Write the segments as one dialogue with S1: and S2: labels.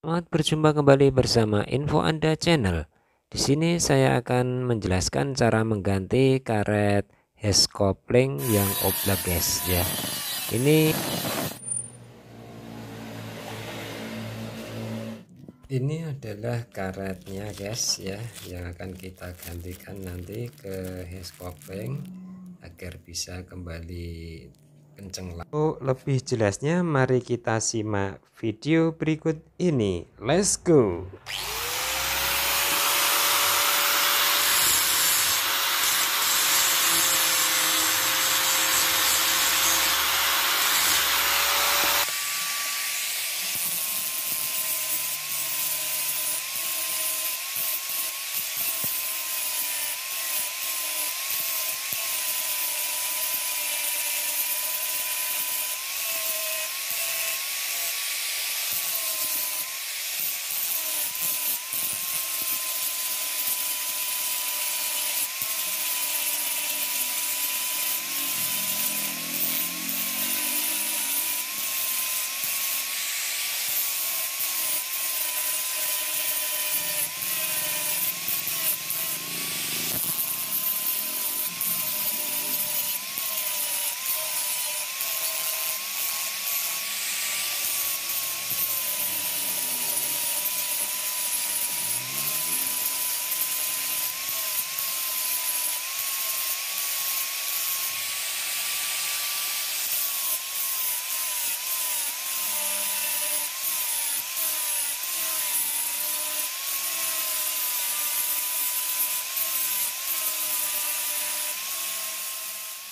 S1: Selamat berjumpa kembali bersama Info Anda Channel. Di sini saya akan menjelaskan cara mengganti karet hex kopling yang oblak guys ya. Ini ini adalah karetnya guys ya yang akan kita gantikan nanti ke hex kopling agar bisa kembali kenceng lah. Oh, lebih jelasnya mari kita simak video berikut ini. Let's go.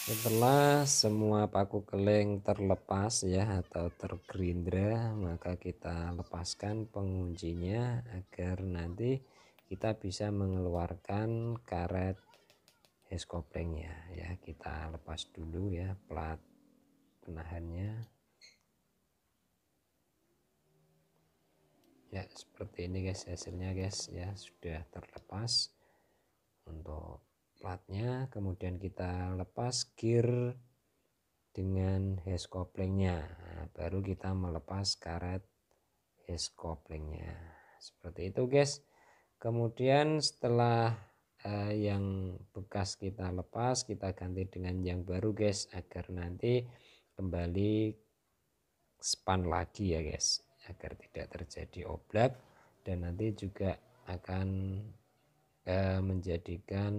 S1: Setelah semua paku keling terlepas ya atau tergerindra, maka kita lepaskan penguncinya agar nanti kita bisa mengeluarkan karet es ya. Kita lepas dulu ya plat penahannya. Ya, seperti ini guys hasilnya guys ya, sudah terlepas untuk platnya kemudian kita lepas gear dengan hes koplingnya nah, baru kita melepas karet hes koplingnya seperti itu guys kemudian setelah eh, yang bekas kita lepas kita ganti dengan yang baru guys agar nanti kembali span lagi ya guys agar tidak terjadi oblak dan nanti juga akan eh, menjadikan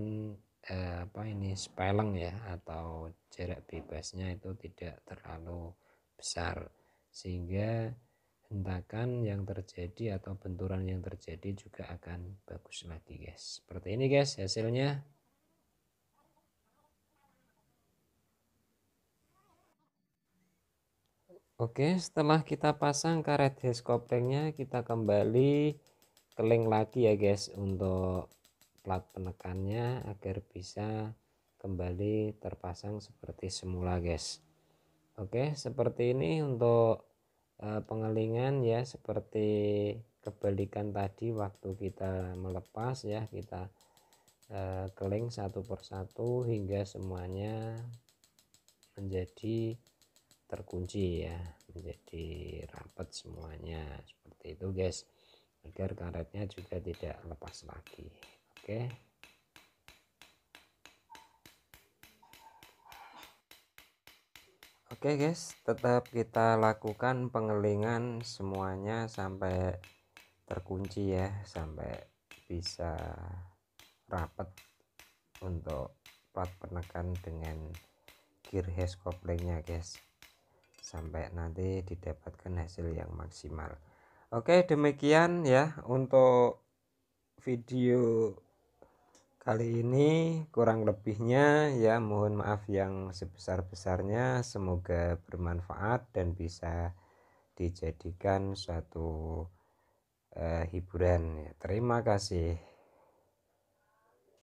S1: eh, apa ini spelling ya atau jarak bebasnya itu tidak terlalu besar sehingga hentakan yang terjadi atau benturan yang terjadi juga akan bagus lagi guys seperti ini guys hasilnya Oke setelah kita pasang karet head koplingnya kita kembali keling lagi ya guys untuk plat penekannya agar bisa kembali terpasang seperti semula guys Oke seperti ini untuk eh, pengelingan ya seperti kebalikan tadi waktu kita melepas ya kita e, keling satu persatu hingga semuanya menjadi terkunci ya menjadi rapat semuanya seperti itu guys agar karetnya juga tidak lepas lagi Oke. Oke guys, tetap kita lakukan pengelingan semuanya sampai terkunci ya, sampai bisa rapat untuk plat penekan dengan gear hex koplingnya guys sampai nanti didapatkan hasil yang maksimal oke demikian ya untuk video Kali ini kurang lebihnya ya mohon maaf yang sebesar-besarnya semoga bermanfaat dan bisa dijadikan suatu uh, hiburan. Ya. Terima kasih.